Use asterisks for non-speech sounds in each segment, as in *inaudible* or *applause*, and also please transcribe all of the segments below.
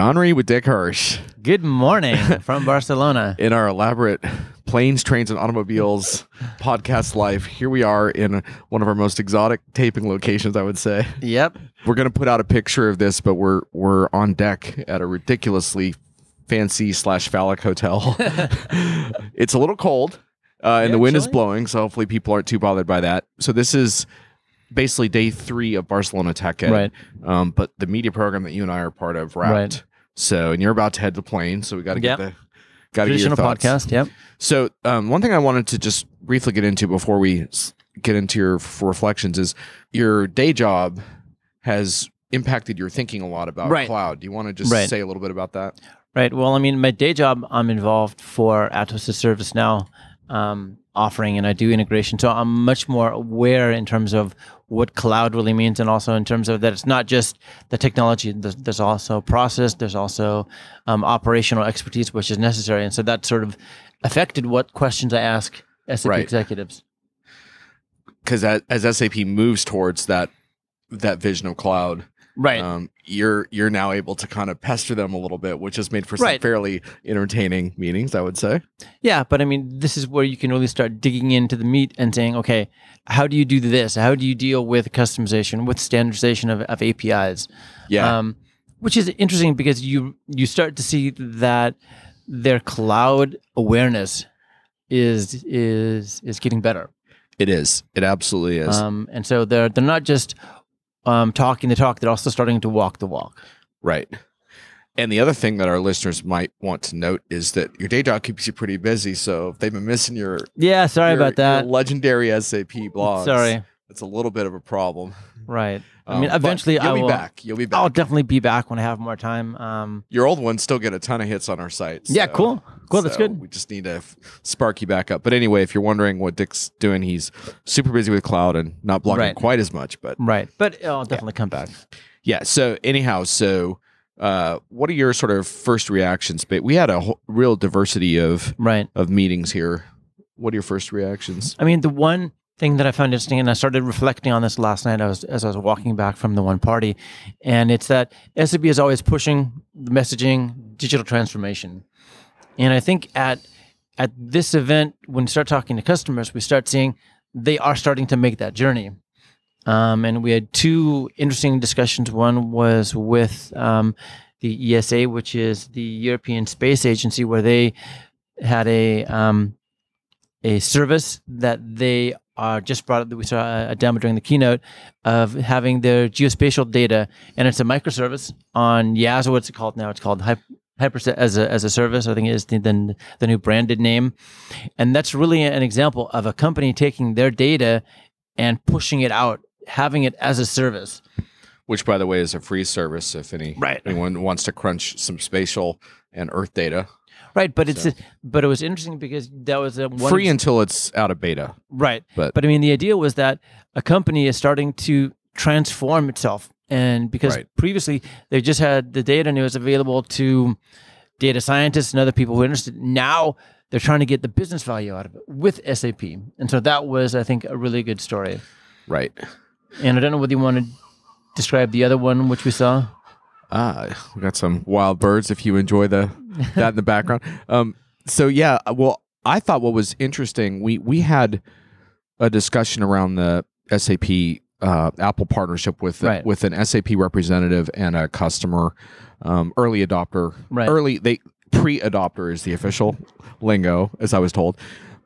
John with Dick Hirsch. Good morning from Barcelona. *laughs* In our elaborate planes, trains, and automobiles podcast life, here we are in one of our most exotic taping locations, I would say. Yep. We're gonna put out a picture of this, but we're we're on deck at a ridiculously fancy slash phallic hotel. *laughs* it's a little cold, uh, and yeah, the wind chilly. is blowing, so hopefully people aren't too bothered by that. So this is basically day three of Barcelona Tech Ed. Right. Um, but the media program that you and I are part of, Wrapped, right. So, and you're about to head to the plane, so we got to get the got to get your thoughts. podcast. Yep. So, um, one thing I wanted to just briefly get into before we get into your reflections is your day job has impacted your thinking a lot about right. cloud. Do you want to just right. say a little bit about that? Right. Well, I mean, my day job, I'm involved for Atos Service now um, offering and I do integration. So I'm much more aware in terms of what cloud really means and also in terms of that it's not just the technology, there's also process, there's also um, operational expertise, which is necessary. And so that sort of affected what questions I ask SAP right. executives. Because as SAP moves towards that that vision of cloud, right um, you're you're now able to kind of pester them a little bit which has made for some right. fairly entertaining meetings i would say yeah but i mean this is where you can really start digging into the meat and saying okay how do you do this how do you deal with customization with standardization of, of apis yeah um, which is interesting because you you start to see that their cloud awareness is is is getting better it is. It absolutely is. Um, and so they're they're not just um, talking the talk, they're also starting to walk the walk. Right. And the other thing that our listeners might want to note is that your day job keeps you pretty busy. So if they've been missing your yeah, sorry your, about that legendary SAP blog. *laughs* Sorry, it's a little bit of a problem. Right. Um, I mean, eventually I will. be back. You'll be back. I'll definitely be back when I have more time. Um, Your old ones still get a ton of hits on our site. So, yeah, cool. Cool. So that's good. We just need to spark you back up. But anyway, if you're wondering what Dick's doing, he's super busy with cloud and not blogging right. quite as much. But right. But uh, I'll definitely yeah. come back. Yeah. So anyhow, so uh, what are your sort of first reactions? But we had a whole, real diversity of right. of meetings here. What are your first reactions? I mean, the one thing that I found interesting, and I started reflecting on this last night I was, as I was walking back from the one party, and it's that SAP is always pushing the messaging, digital transformation. And I think at at this event, when we start talking to customers, we start seeing they are starting to make that journey. Um, and we had two interesting discussions. One was with um, the ESA, which is the European Space Agency, where they had a um, a service that they just brought up, we saw a demo during the keynote of having their geospatial data, and it's a microservice on Yaz, or what's it called now? It's called Hyper as a, as a service, I think is the, the, the new branded name. And that's really an example of a company taking their data and pushing it out, having it as a service. Which, by the way, is a free service if any, right. anyone wants to crunch some spatial and earth data Right, but it's but it was interesting because that was a one free until it's out of beta. Right, but but I mean the idea was that a company is starting to transform itself, and because right. previously they just had the data and it was available to data scientists and other people who are interested. Now they're trying to get the business value out of it with SAP, and so that was I think a really good story. Right, and I don't know whether you want to describe the other one which we saw. Ah, we got some wild birds if you enjoy the *laughs* that in the background. Um, so yeah, uh, well, I thought what was interesting we we had a discussion around the SAP uh, Apple partnership with right. with an SAP representative and a customer, um, early adopter, right. early they pre adopter is the official lingo as I was told,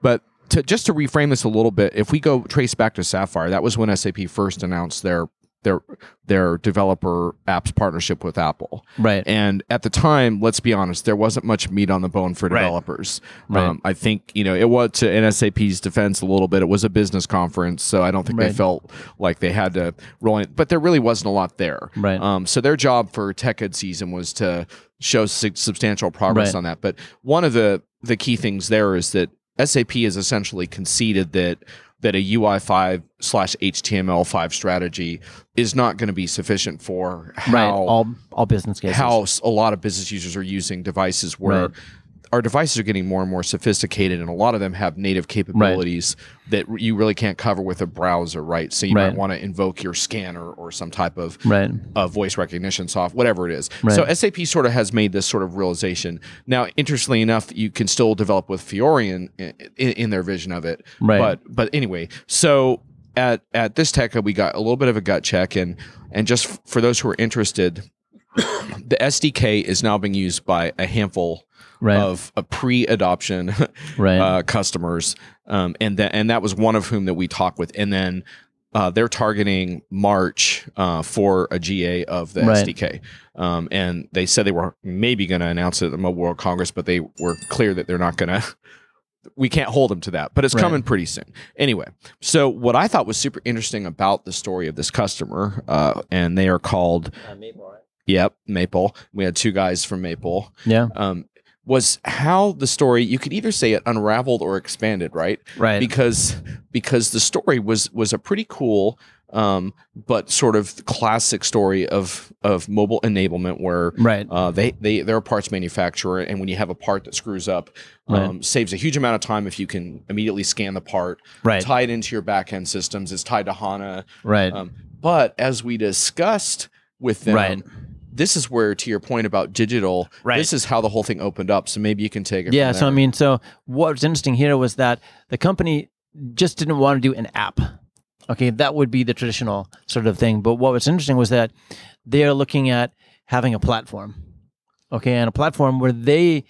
but. To, just to reframe this a little bit, if we go trace back to Sapphire, that was when SAP first announced their their their developer apps partnership with Apple. Right. And at the time, let's be honest, there wasn't much meat on the bone for developers. Right. Um, I think you know it was to NSAP's defense a little bit. It was a business conference, so I don't think right. they felt like they had to roll in. But there really wasn't a lot there. Right. Um, so their job for Tech Ed season was to show su substantial progress right. on that. But one of the the key things there is that SAP has essentially conceded that that a UI5 slash HTML5 strategy is not going to be sufficient for how right. all, all business cases. how a lot of business users are using devices where right our devices are getting more and more sophisticated, and a lot of them have native capabilities right. that you really can't cover with a browser, right? So you right. might want to invoke your scanner or some type of right. uh, voice recognition software, whatever it is. So SAP sort of has made this sort of realization. Now, interestingly enough, you can still develop with Fiori in, in, in their vision of it. Right. But but anyway, so at at this tech uh, we got a little bit of a gut check and and just for those who are interested *coughs* the SDK is now being used by a handful right. of, a uh, pre-adoption *laughs* right. uh, customers, um, and that and that was one of whom that we talked with, and then uh, they're targeting March uh, for a GA of the right. SDK, um, and they said they were maybe going to announce it at the Mobile World Congress, but they were clear that they're not going *laughs* to. we can't hold them to that, but it's right. coming pretty soon. Anyway, so what I thought was super interesting about the story of this customer, uh, and they are called uh, Maple. Yep, Maple. We had two guys from Maple. Yeah. Um, was how the story you could either say it unraveled or expanded right right because because the story was was a pretty cool um, but sort of classic story of of mobile enablement where right. Uh, they they they're a parts manufacturer and when you have a part that screws up right. Um, saves a huge amount of time if you can immediately scan the part right. tie it into your backend systems it's tied to HANA right um, but as we discussed with them right this is where to your point about digital right. this is how the whole thing opened up so maybe you can take it yeah so i mean so what was interesting here was that the company just didn't want to do an app okay that would be the traditional sort of thing but what was interesting was that they are looking at having a platform okay and a platform where they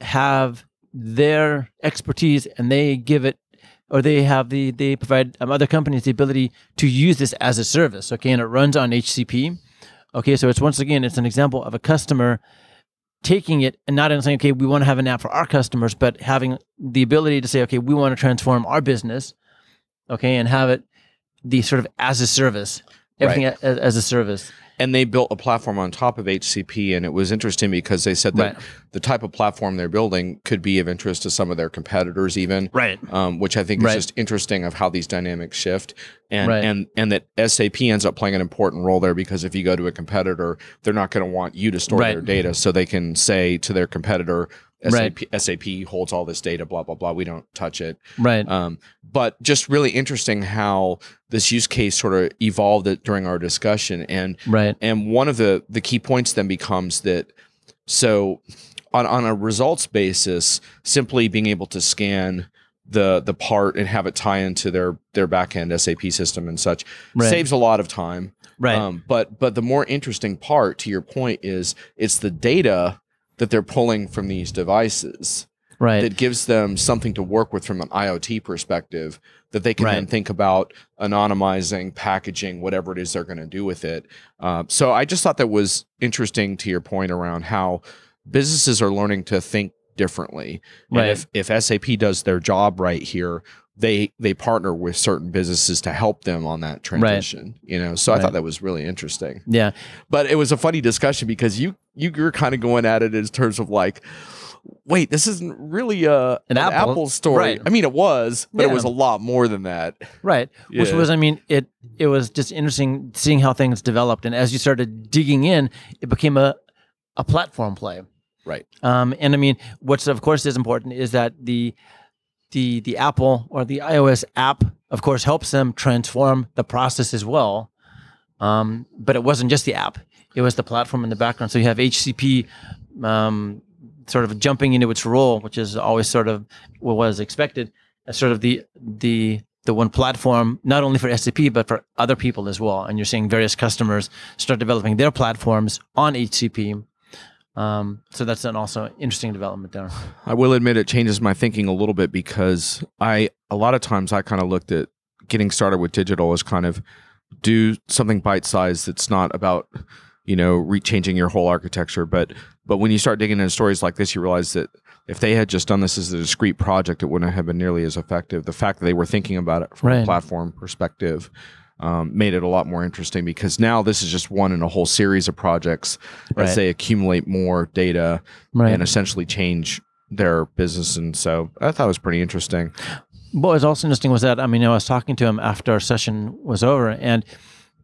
have their expertise and they give it or they have the they provide um, other companies the ability to use this as a service okay and it runs on hcp Okay, so it's once again, it's an example of a customer taking it and not saying, okay, we want to have an app for our customers, but having the ability to say, okay, we want to transform our business, okay, and have it the sort of as a service, everything right. as, as a service and they built a platform on top of HCP, and it was interesting because they said that right. the type of platform they're building could be of interest to some of their competitors, even right. Um, which I think right. is just interesting of how these dynamics shift, and right. and and that SAP ends up playing an important role there because if you go to a competitor, they're not going to want you to store their data, so they can say to their competitor, SAP, right. SAP holds all this data, blah, blah, blah. We don't touch it. Right. Um, but just really interesting how this use case sort of evolved during our discussion. And, right. and one of the, the key points then becomes that, so on, on a results basis, simply being able to scan the the part and have it tie into their their backend SAP system and such right. saves a lot of time. Right. Um, but but the more interesting part to your point is it's the data that they're pulling from these devices right. that gives them something to work with from an IoT perspective that they can right. then think about anonymizing, packaging, whatever it is they're going to do with it. Uh, so I just thought that was interesting to your point around how businesses are learning to think differently. Right. And if, if SAP does their job right here, they they partner with certain businesses to help them on that transition right. you know so right. i thought that was really interesting yeah but it was a funny discussion because you you were kind of going at it in terms of like wait this isn't really a an, an apple. apple, story right. i mean it was but yeah. it was a lot more than that right yeah. which was i mean it it was just interesting seeing how things developed and as you started digging in it became a a platform play right um and i mean what's of course is important is that the the the Apple or the iOS app, of course, helps them transform the process as well. Um, but it wasn't just the app; it was the platform in the background. So you have HCP um, sort of jumping into its role, which is always sort of what was expected as sort of the the the one platform, not only for SCP, but for other people as well. And you're seeing various customers start developing their platforms on HCP um, so that's an also interesting development there. I will admit it changes my thinking a little bit because I a lot of times I kind of looked at getting started with digital as kind of do something bite sized that's not about you know rechanging your whole architecture, but but when you start digging into stories like this, you realize that if they had just done this as a discrete project, it wouldn't have been nearly as effective. The fact that they were thinking about it from right. a platform perspective um, made it a lot more interesting because now this is just one in a whole series of projects right. as they accumulate more data right. and essentially change their business. And so I thought it was pretty interesting. What was also interesting was that I mean I was talking to him after our session was over, and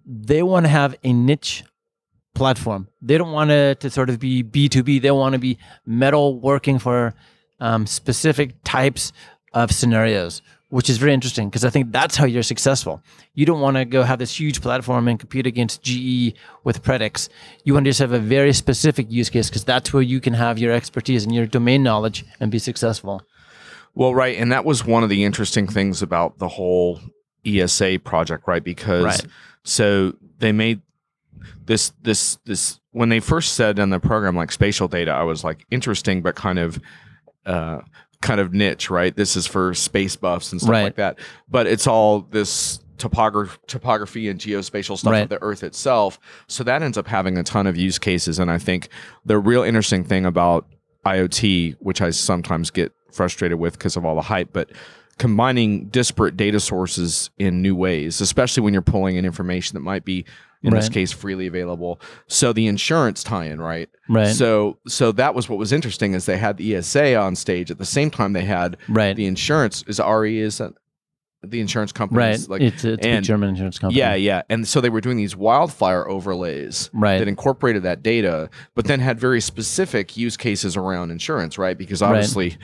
they want to have a niche platform. They don't want it to sort of be B two B. They want to be metal working for um, specific types of scenarios which is very interesting because I think that's how you're successful. You don't want to go have this huge platform and compete against GE with Predix. You want to just have a very specific use case because that's where you can have your expertise and your domain knowledge and be successful. Well, right. And that was one of the interesting things about the whole ESA project, right? Because right. so they made this, this, this, when they first said in the program like spatial data, I was like, interesting, but kind of, uh, kind of niche, right? This is for space buffs and stuff right. like that. But it's all this topography, topography and geospatial stuff right. of the Earth itself. So that ends up having a ton of use cases. And I think the real interesting thing about IoT, which I sometimes get frustrated with because of all the hype, but combining disparate data sources in new ways, especially when you're pulling in information that might be in right. this case freely available so the insurance tie-in right right so so that was what was interesting is they had the esa on stage at the same time they had right. the insurance is re is the insurance company right like it's, it's and, a german insurance company yeah yeah and so they were doing these wildfire overlays right. that incorporated that data but then had very specific use cases around insurance right because obviously right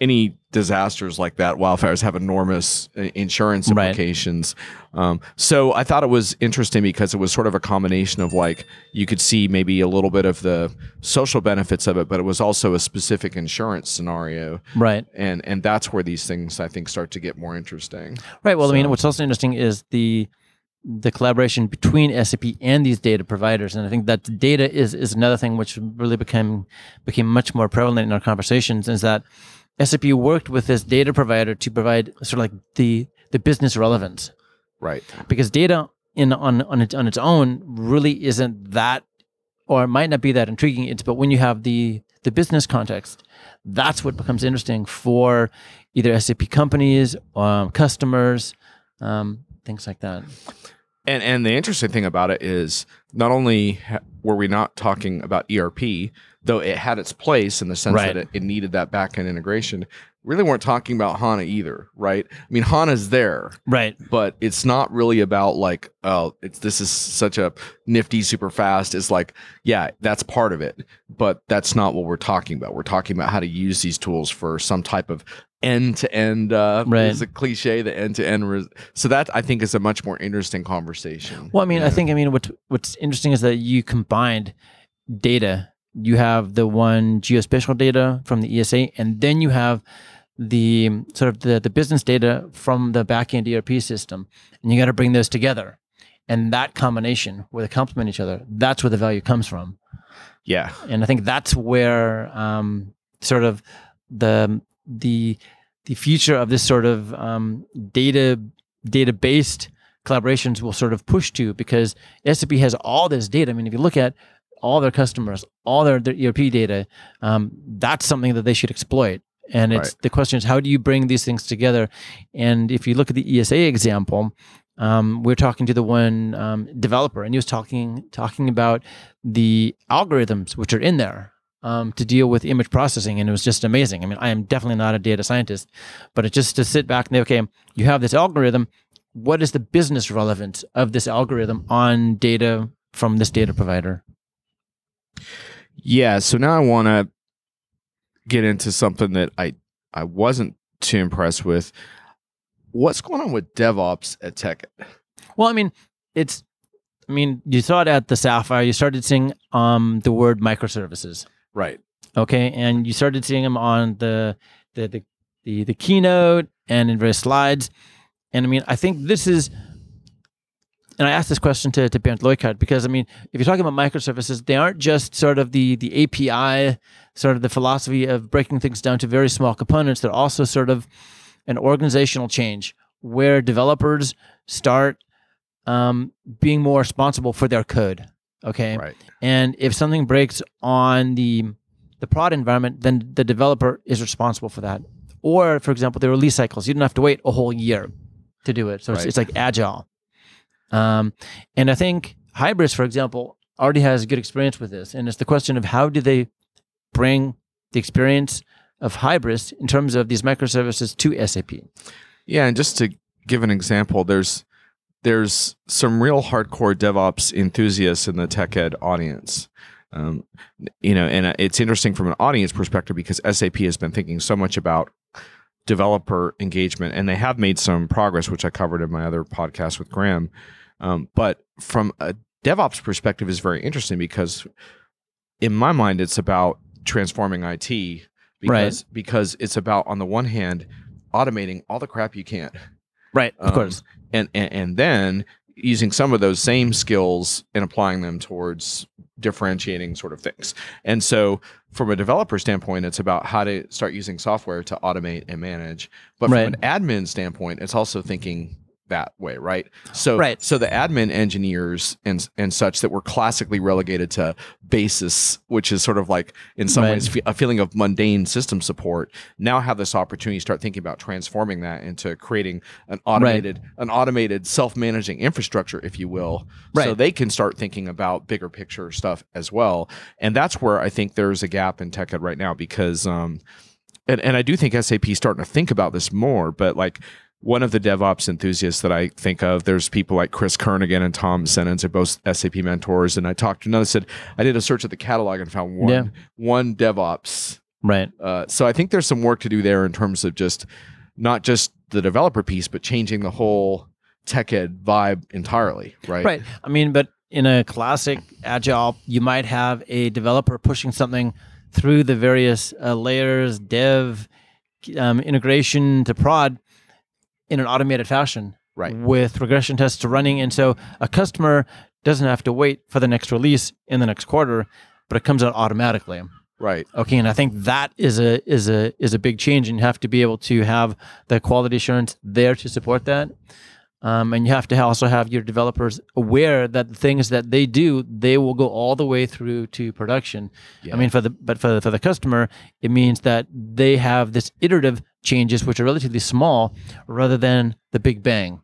any disasters like that, wildfires have enormous uh, insurance implications. Right. Um, so I thought it was interesting because it was sort of a combination of like you could see maybe a little bit of the social benefits of it, but it was also a specific insurance scenario, right? And and that's where these things I think start to get more interesting, right? Well, so. I mean, what's also interesting is the the collaboration between SAP and these data providers. And I think that data is, is another thing which really became became much more prevalent in our conversations is that SAP worked with this data provider to provide sort of like the the business relevance. Right. Because data in on on its on its own really isn't that or might not be that intriguing. It's but when you have the the business context, that's what becomes interesting for either SAP companies, um, customers, um, things like that. And and the interesting thing about it is not only were we not talking about ERP, though it had its place in the sense right. that it, it, needed that backend integration. Really weren't talking about HANA either, right? I mean, HANA's there, right? But it's not really about like, oh, it's this is such a nifty, super fast. It's like, yeah, that's part of it, but that's not what we're talking about. We're talking about how to use these tools for some type of end to end. Right. a cliche. The end to end. So that I think is a much more interesting conversation. Well, I mean, yeah. I think I mean what what's interesting is that you combined data. You have the one geospatial data from the ESA, and then you have the sort of the, the business data from the backend ERP system, and you got to bring those together. And that combination, where they complement each other, that's where the value comes from. Yeah, and I think that's where um, sort of the the the future of this sort of um, data data based collaborations will sort of push to because SAP has all this data. I mean, if you look at all their customers, all their, their ERP data, um, that's something that they should exploit. And it's right. the question is how do you bring these things together? And if you look at the ESA example, um, we are talking to the one um, developer, and he was talking talking about the algorithms which are in there, um, to deal with image processing, and it was just amazing. I mean, I am definitely not a data scientist, but it just to sit back and say, okay, you have this algorithm. What is the business relevance of this algorithm on data from this data provider? Yeah, so now I want to get into something that I I wasn't too impressed with. What's going on with DevOps at Tech? Well, I mean, it's I mean, you saw it at the Sapphire. You started seeing um, the word microservices. Right. Okay. And you started seeing them on the the the the, the keynote and in various slides. And I mean, I think this is and I asked this question to, to Bernd Leukert because I mean, if you're talking about microservices, they aren't just sort of the the API, sort of the philosophy of breaking things down to very small components. They're also sort of an organizational change where developers start um, being more responsible for their code. Okay. Right. And if something breaks on the the prod environment, then the developer is responsible for that. Or, for example, the release cycles. You don't have to wait a whole year to do it. So right. it's, it's, like agile. Um, and I think Hybris, for example, already has good experience with this. And it's the question of how do they bring the experience of Hybris in terms of these microservices to SAP? Yeah. And just to give an example, there's there's some real hardcore DevOps enthusiasts in the tech ed audience. Um, you know, and uh, it's interesting from an audience perspective because SAP has been thinking so much about developer engagement, and they have made some progress, which I covered in my other podcast with Graham. Um, but from a DevOps perspective, is very interesting because, in my mind, it's about transforming IT because right. because it's about on the one hand automating all the crap you can't. Right, of um, course and, and, and then using some of those same skills and applying them towards differentiating sort of things. And so from a developer standpoint, it's about how to start using software to automate and manage. But right. from an admin standpoint, it's also thinking that way, right? So right. so the admin engineers and and such that were classically relegated to basis, which is sort of like in some right. ways a feeling of mundane system support, now have this opportunity to start thinking about transforming that into creating an automated right. an automated self-managing infrastructure, if you will, right. so they can start thinking about bigger picture stuff as well. And that's where I think there's a gap in tech ed right now because um and, and I do think SAP is starting to think about this more, but like one of the DevOps enthusiasts that I think of, there's people like Chris Kernigan and Tom Sennens are both SAP mentors. And I talked to another said, I did a search at the catalog and found one, yeah. one DevOps. Right. Uh, so I think there's some work to do there in terms of just not just the developer piece, but changing the whole tech ed vibe entirely. Right. Right. I mean, but in a classic agile, you might have a developer pushing something through the various uh, layers, dev, um, integration to prod in an automated fashion right. with regression tests running. And so a customer doesn't have to wait for the next release in the next quarter, but it comes out automatically. Right. Okay, and I think that is a is a is a big change, and you have to be able to have the quality assurance there to support that, um, and you have to also have your developers aware that the things that they do, they will go all the way through to production. Yeah. I mean, for the but for the, for the customer, it means that they have this iterative changes, which are relatively small, rather than the big bang.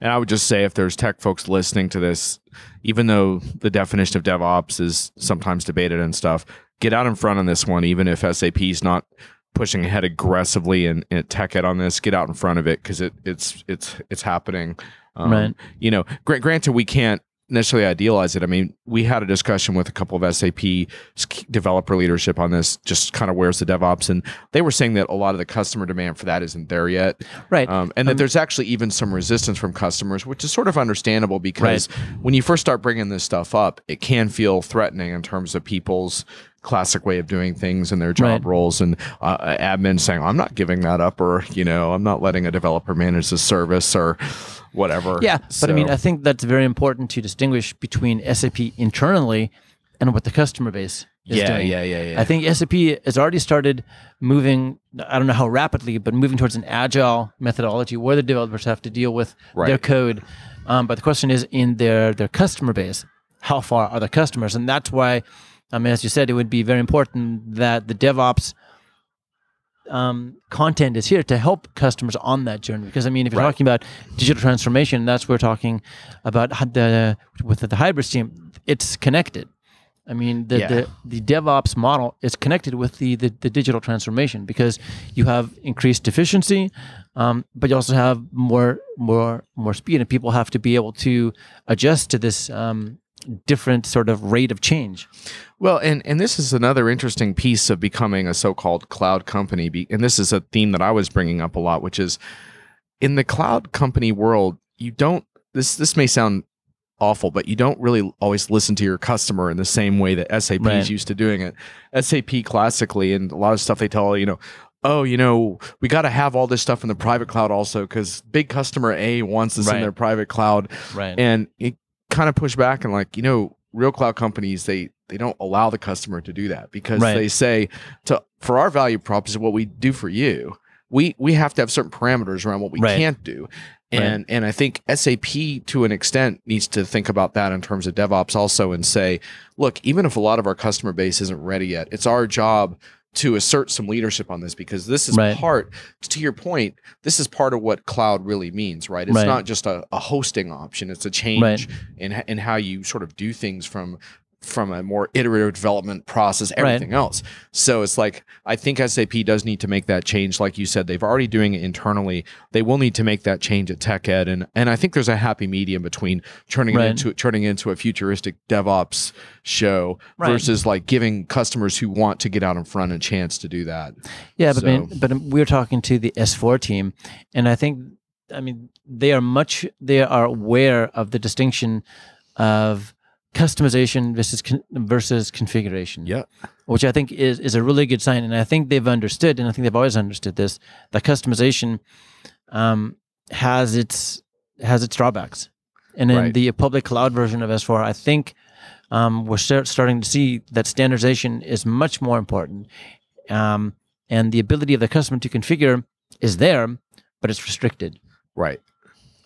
And I would just say, if there's tech folks listening to this, even though the definition of DevOps is sometimes debated and stuff, get out in front on this one, even if SAP is not pushing ahead aggressively and, and tech it on this, get out in front of it because it, it's it's it's happening. Um, right. You know, granted, we can't necessarily idealize it. I mean, we had a discussion with a couple of SAP developer leadership on this, just kind of where's the DevOps, and they were saying that a lot of the customer demand for that isn't there yet, right? Um, and that um, there's actually even some resistance from customers, which is sort of understandable because right. when you first start bringing this stuff up, it can feel threatening in terms of people's classic way of doing things and their job right. roles and uh, admin saying i'm not giving that up or you know i'm not letting a developer manage the service or whatever. Yeah, so. but I mean, I think that's very important to distinguish between SAP internally and what the customer base is yeah, doing. Yeah, yeah, yeah. I think SAP has already started moving. I don't know how rapidly, but moving towards an agile methodology where the developers have to deal with right. their code. Um, but the question is in their their customer base. How far are the customers? And that's why, I um, mean, as you said, it would be very important that the DevOps um, content is here to help customers on that journey. Because I mean, if you're right. talking about digital transformation, that's what we're talking about the, with the hybrid team. It's connected. I mean, the, yeah. the, the, DevOps model is connected with the, the, the, digital transformation because you have increased efficiency, um, but you also have more more more speed, and people have to be able to adjust to this um, different sort of rate of change. Well, and and this is another interesting piece of becoming a so-called cloud company and this is a theme that I was bringing up a lot which is in the cloud company world, you don't this this may sound awful, but you don't really always listen to your customer in the same way that SAP right. is used to doing it. SAP classically and a lot of stuff they tell, you know, oh, you know, we got to have all this stuff in the private cloud also because big customer A wants this right. in their private cloud. Right. And it, kind of push back and like, you know, real cloud companies, they they don't allow the customer to do that because right. they say to for our value proposition, what we do for you. We we have to have certain parameters around what we right. can't do. And right. and I think SAP to an extent needs to think about that in terms of DevOps also and say, look, even if a lot of our customer base isn't ready yet, it's our job to assert some leadership on this because this is right. part to your point this is part of what cloud really means right it's right. not just a, a, hosting option it's a change right. in, in how you sort of do things from from a more iterative development process, everything right. else. So it's like I think SAP does need to make that change. Like you said, they've already doing it internally. They will need to make that change at Tech Ed, and and I think there's a happy medium between turning right. it into turning into a futuristic DevOps show right. versus like giving customers who want to get out in front a chance to do that. Yeah, but so. I mean, but we we're talking to the S4 team, and I think I mean they are much they are aware of the distinction of customization versus con versus configuration. Yeah, which I think is is a really good sign, and I think they've understood, and I think they've always understood this that customization um, has its has its drawbacks, and in right. the public cloud version of S4, I think um, we're start, starting to see that standardization is much more important, um, and the ability of the customer to configure is there, but it's restricted. Right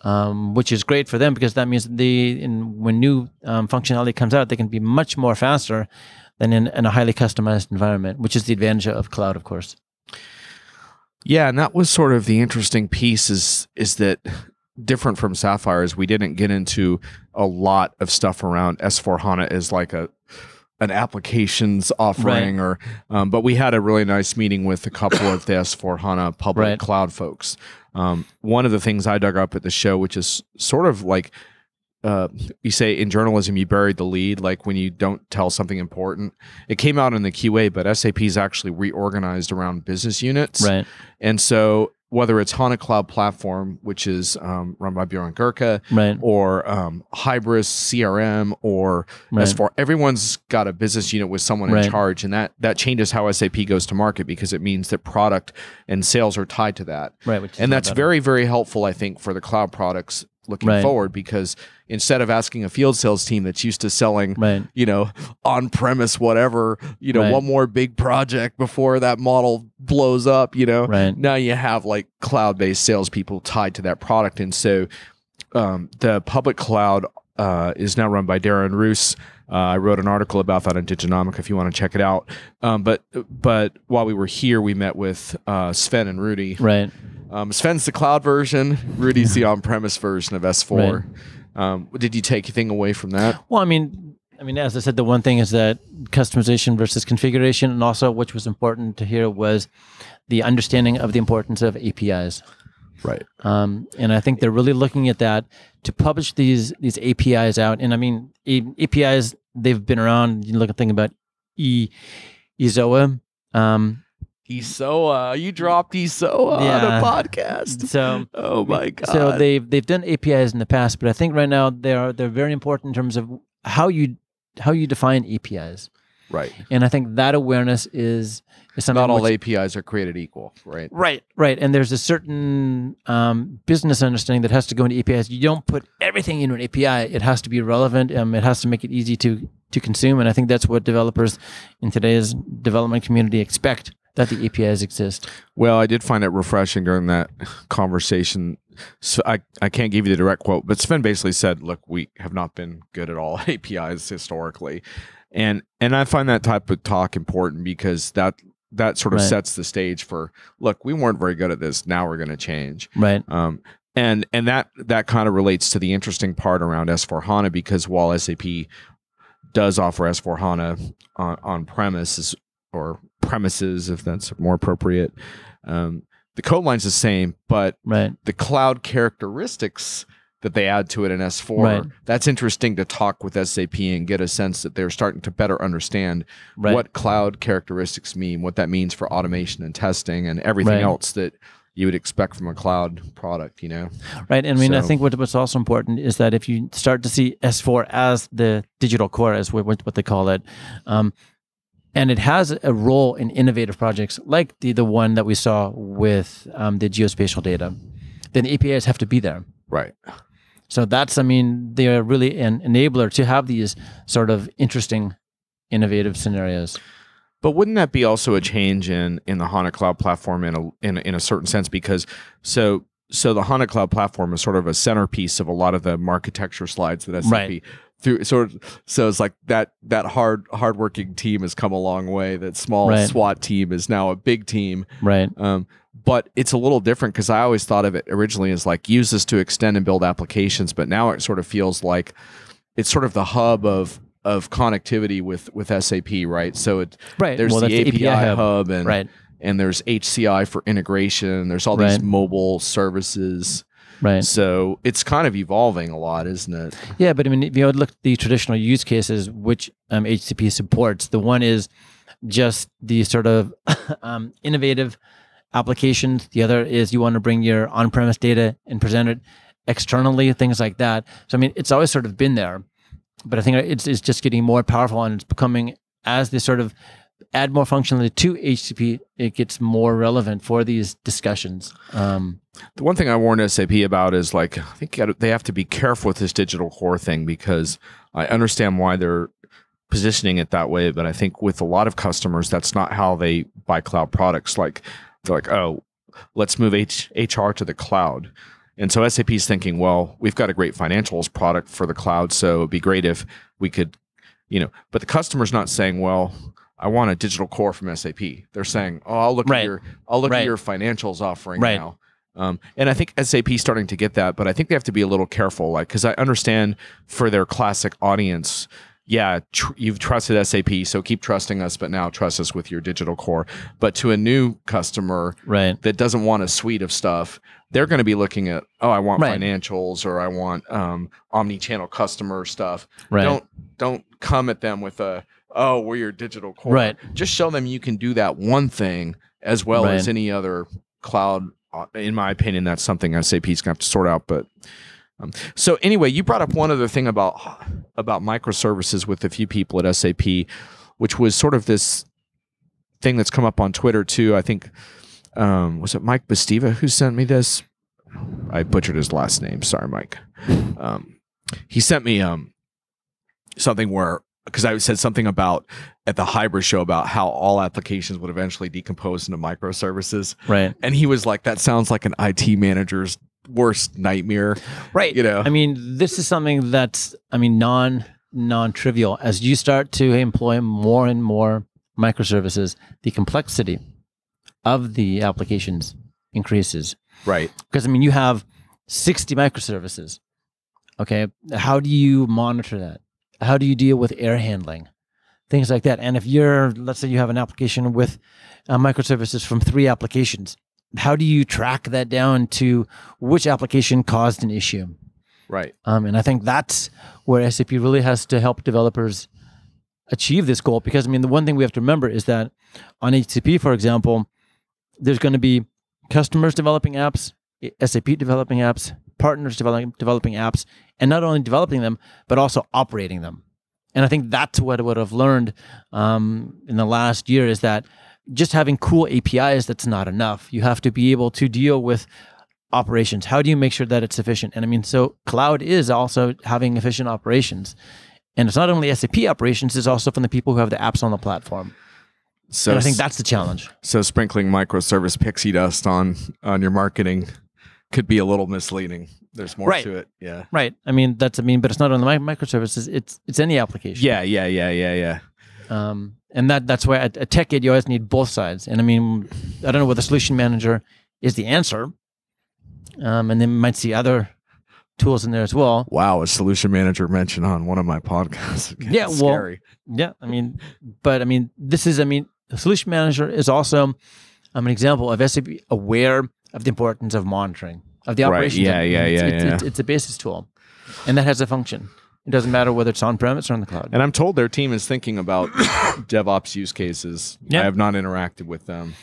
um, which is great for them because that means they, when new um, functionality comes out, they can be much more faster than in, in, a highly customized environment, which is the advantage of cloud, of course. Yeah, and that was sort of the interesting piece is is that different from Sapphire is we didn't get into a lot of stuff around S4 HANA as like a an applications offering right. or um, but we had a really nice meeting with a couple of the S4 HANA public right. cloud folks um, one of the things I dug up at the show, which is sort of like uh, you say in journalism, you bury the lead, like when you don't tell something important. It came out in the QA, but SAP's actually reorganized around business units. Right. And so whether it's HANA Cloud Platform, which is um, run by Bjorn Gurka, right. or um, Hybris CRM, or right. S4. Everyone's got a business unit with someone right. in charge, and that that changes how SAP goes to market because it means that product and sales are tied to that. Right, and that's better. very very helpful, I think, for the cloud products looking right. forward because instead of asking a field sales team that's used to selling right. you know on premise whatever you know right. one more big project before that model blows up you know now you have like cloud based salespeople tied to that product and so um, the public cloud uh, is now run by Darren Roos. Uh, I wrote an article about that at Diginomic if you want to check it out. Um, but but while we were here, we met with uh, Sven and Rudy, right? Um, Sven's the cloud version. Rudy's the on-premise version of S4. Right. Um, did you take anything away from that? Well, I mean, I mean, as I said, the one thing is that customization versus configuration, and also which was important to hear was the understanding of the importance of APIs. Right. Um, and I think they're really looking at that to publish these these APIs out. And I mean, a, APIs they've been around. You look at thing about E, Ezoa. Um, Isoa. Uh, you dropped Isoa yeah. Uh, on a podcast. So oh my god. So they've they've done APIs in the past, but I think right now they are they're very important in terms of how you how you define APIs. Right. And I think that awareness is, is something. Not all which, APIs are created equal, right? Right, right. And there's a certain um, business understanding that has to go into APIs. You don't put everything into an API. It has to be relevant. Um, it has to make it easy to to consume. And I think that's what developers in today's development community expect that the EPAs exist? Well, I did find it refreshing during that conversation. So I, I can't give you the direct quote, but Sven basically said, look, we have not been good at all APIs *laughs* historically. And and I find that type of talk important because that that sort of right. sets the stage for look, we weren't very good at this. Now we're gonna change. Right. Um and and that that kind of relates to the interesting part around S4 HANA because while SAP does offer S4 HANA on, on premises or premises, if that's more appropriate. Um, the code line's the same, but right. the cloud characteristics that they add to it in S4, right. that's interesting to talk with SAP and get a sense that they're starting to better understand right. what cloud characteristics mean, what that means for automation and testing and everything else that you would expect from a cloud product, you know? Right. And I mean, so, I think what, what's also important is that if you start to see S4 as the digital core, as what, what they call it, um, and it has a role in innovative projects like the the one that we saw with um, the geospatial data. Then APIs have to be there, right? So that's I mean they are really an enabler to have these sort of interesting, innovative scenarios. But wouldn't that be also a change in in the HANA cloud platform in a in, in a certain sense because so so the HANA cloud platform is sort of a centerpiece of a lot of the architecture slides that SAP right through sort of so it's like that that hard hardworking team has come a long way. That small right. SWAT team is now a big team. Right. Um, but it's a little different because I always thought of it originally as like use this to extend and build applications, but now it sort of feels like it's sort of the hub of of connectivity with with SAP, right? So it right. there's well, the, API the, API, hub, hub and right. and there's HCI for integration. There's all right. these mobile services. Right. So it's kind of evolving a lot, isn't it? Yeah, but I mean, if you look at the traditional use cases which um, HTTP supports, the one is just the sort of *laughs* um, innovative applications. The other is you want to bring your on-premise data and present it externally, things like that. So I mean, it's always sort of been there, but I think it's it's just getting more powerful and it's becoming as this sort of add more functionality to HTTP, it gets more relevant for these discussions. Um, the one thing I warn SAP about is like, I think they have to be careful with this digital core thing because I understand why they're positioning it that way. But I think with a lot of customers, that's not how they buy cloud products. Like, they're like, oh, let's move H- HR to the cloud. And so SAP is thinking, well, we've got a great financials product for the cloud, so it'd be great if we could, you know, but the customer's not saying, well, I want a digital core from SAP. They're saying, "Oh, I'll look right. at your I'll look right. at your financials offering right. now." Um, and I think SAP is starting to get that, but I think they have to be a little careful, like because I understand for their classic audience, yeah, tr you've trusted SAP, so keep trusting us, but now trust us with your digital core. But to a new customer right. that doesn't want a suite of stuff, they're going to be looking at, oh, I want right. financials or I want um, omni-channel customer stuff. Right. Don't don't come at them with a oh, we're your digital core. Right. Just show them you can do that one thing as well right. as any other cloud. Uh, in my opinion, that's something SAP's gonna have to sort out. But um, so anyway, you brought up one other thing about about microservices with a few people at SAP, which was sort of this thing that's come up on Twitter too. I think um, was it Mike Bastiva who sent me this? I butchered his last name. Sorry, Mike. Um, he sent me um, something where because I said something about at the hybrid show about how all applications would eventually decompose into microservices. Right. And he was like, that sounds like an IT manager's worst nightmare. Right. You know, I mean, this is something that's, I mean, non non trivial. As you start to employ more and more microservices, the complexity of the applications increases. Right. Because I mean, you have 60 microservices. Okay. How do you monitor that? How do you deal with air handling? Things like that. And if you're, let's say you have an application with uh, microservices from three applications, how do you track that down to which application caused an issue? Right. Um, and I think that's where SAP really has to help developers achieve this goal because I mean the one thing we have to remember is that on HTTP, for example, there's going to be customers developing apps, SAP developing apps, partners developing developing apps, and not only developing them but also operating them. And I think that's what I would have learned um, in the last year is that just having cool APIs that's not enough. You have to be able to deal with operations. How do you make sure that it's efficient? And I mean, so cloud is also having efficient operations, and it's not only SAP operations; it's also from the people who have the apps on the platform. So and I think that's the challenge. So sprinkling microservice pixie dust on on your marketing could be a little misleading. There's more right. to it. Yeah. Right. I mean, that's I mean, but it's not on the microservices. It's it's any application. Yeah. Yeah. Yeah. Yeah. Yeah. Um, and that that's why at, at TechEd you always need both sides. And I mean, I don't know whether solution manager is the answer. Um, and then you might see other tools in there as well. Wow, a solution manager mentioned on one of my *laughs* podcasts. yeah, well, scary. yeah. I mean, but I mean, this is I mean, solution manager is also I'm um, an example of SAP aware of the importance of monitoring of the operations. Right. Yeah, yeah, yeah, it's, yeah, it's, it's, it's a basis tool, and that has a function. It doesn't matter whether it's on premise or on the cloud. And I'm told their team is thinking about *coughs* DevOps use cases. I have not interacted with them.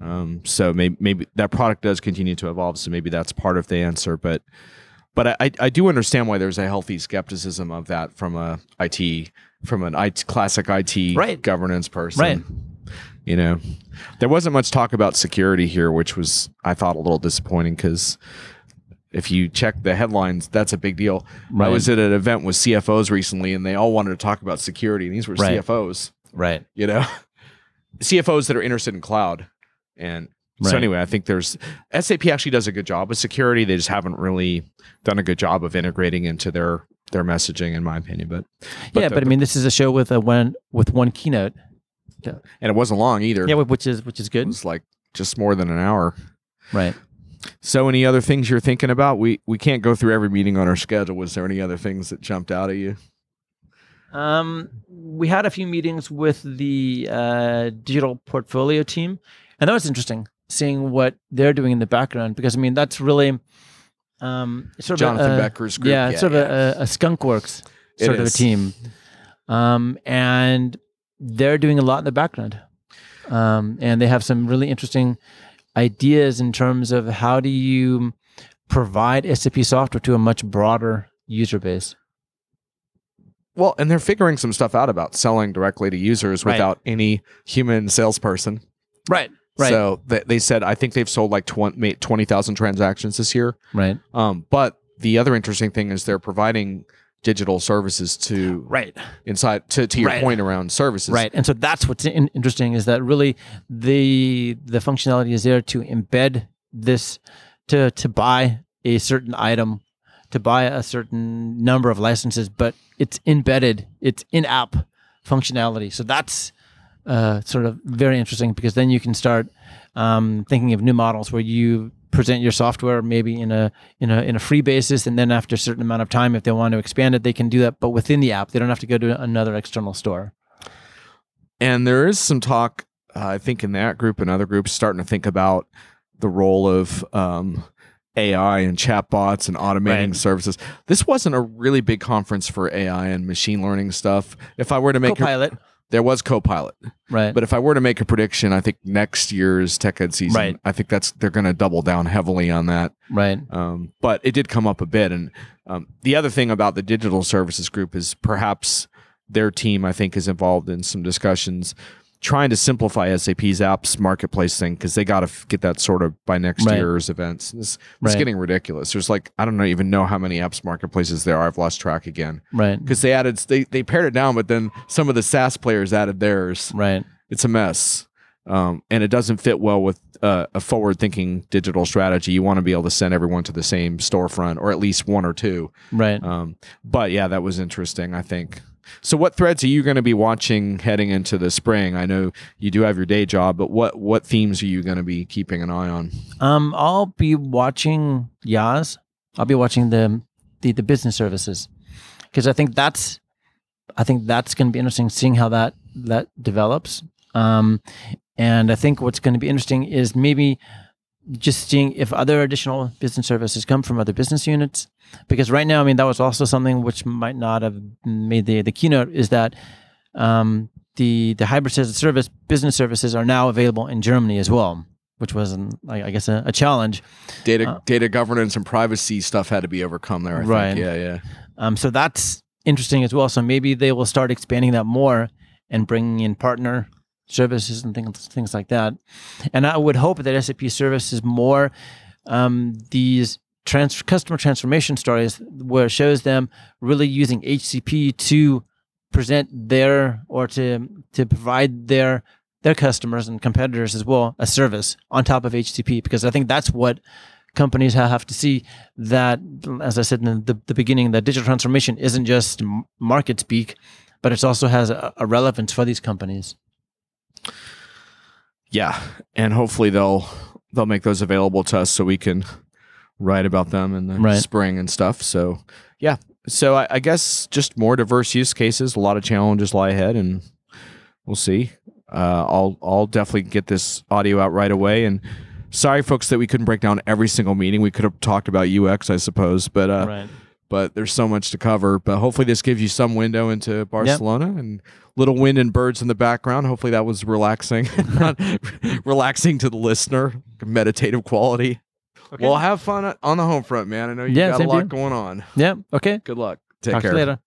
Um, so maybe, maybe, that product does continue to evolve. So maybe that's part of the answer. But but I, I do understand why there's a healthy skepticism of that from a IT from an IT, classic IT right. governance person. Right you know there wasn't much talk about security here which was i thought a little disappointing because if you check the headlines that's a big deal right. i was at an event with cfos recently and they all wanted to talk about security and these were right. cfos right you know *laughs* cfos that are interested in cloud and right. so anyway i think there's sap actually does a good job with security they just haven't really done a good job of integrating into their their messaging in my opinion but, but yeah the, but i mean this is a show with a one with one keynote yeah. And it wasn't long either. Yeah, which is which is good. It was like just more than an hour. Right. So any other things you're thinking about? We we can't go through every meeting on our schedule. Was there any other things that jumped out at you? Um, we had a few meetings with the uh, digital portfolio team, and that was interesting seeing what they're doing in the background because I mean that's really um, sort Jonathan of uh, Jonathan Becker's group. Yeah, yeah sort yeah. of a, a, Skunkworks sort it of is. a team. Um, and they're doing a lot in the background. Um, and they have some really interesting ideas in terms of how do you provide SAP software to a much broader user base. Well, and they're figuring some stuff out about selling directly to users right. without any human salesperson. Right. Right. So they, they said I think they've sold like 20,000 20, transactions this year. Right. Um, but the other interesting thing is they're providing digital services to right inside to, to your right. point around services right and so that's what's in interesting is that really the the functionality is there to embed this to to buy a certain item to buy a certain number of licenses but it's embedded it's in-app functionality so that's uh, sort of very interesting because then you can start um, thinking of new models where you present your software maybe in a in a in a free basis and then after a certain amount of time if they want to expand it they can do that but within the app they don't have to go to another external store and there is some talk uh, i think in that group and other groups starting to think about the role of um, AI and chatbots and automating right. services. This wasn't a really big conference for AI and machine learning stuff. If I were to make Copilot. A, there was co-pilot. Right. But if I were to make a prediction, I think next year's Tech Ed season, right. I think that's they're going to double down heavily on that. Right. Um, but it did come up a bit, and um, the other thing about the digital services group is perhaps their team, I think, is involved in some discussions trying to simplify SAP's apps marketplace thing because they got to get that sort of by next right. year's events. It's, it's right. getting ridiculous. There's like I don't know, even know how many apps marketplaces there are. I've lost track again. Right. Because they added they they pared it down, but then some of the SaaS players added theirs. Right. It's a mess. Um, and it doesn't fit well with uh, a forward-thinking digital strategy. You want to be able to send everyone to the same storefront, or at least one or two. Right. Um, but yeah, that was interesting. I think so, what threads are you going to be watching heading into the spring? I know you do have your day job, but what what themes are you going to be keeping an eye on? Um, I'll be watching Yaz. I'll be watching the the, the business services because I think that's I think that's going to be interesting seeing how that that develops. Um, and I think what's going to be interesting is maybe just seeing if other additional business services come from other business units. Because right now, I mean, that was also something which might not have made the, the keynote is that um, the the hybrid service business services are now available in Germany as well, which was, um, I guess, a, a challenge. Data uh, data governance and privacy stuff had to be overcome there. I right. Think. Yeah, yeah. Um, so that's interesting as well. So maybe they will start expanding that more and bringing in partner services and things things like that. And I would hope that SAP services more um, these trans customer transformation stories where it shows them really using HCP to present their or to to provide their their customers and competitors as well a service on top of HCP because I think that's what companies have to see that as I said in the, the beginning that digital transformation isn't just market speak but it also has a, a relevance for these companies yeah, and hopefully they'll they'll make those available to us so we can write about them in the right. spring and stuff. So yeah, so I, I, guess just more diverse use cases. A lot of challenges lie ahead, and we'll see. Uh, I'll I'll definitely get this audio out right away. And sorry, folks, that we couldn't break down every single meeting. We could have talked about UX, I suppose, but uh, right but there's so much to cover. But hopefully, this gives you some window into Barcelona yep. and little wind and birds in the background. Hopefully, that was relaxing, *laughs* *laughs* relaxing to the listener, meditative quality. Okay. Well, have fun on the home front, man. I know you yeah, got a lot going on. Yep. Okay. Good luck. Take Talk care. later.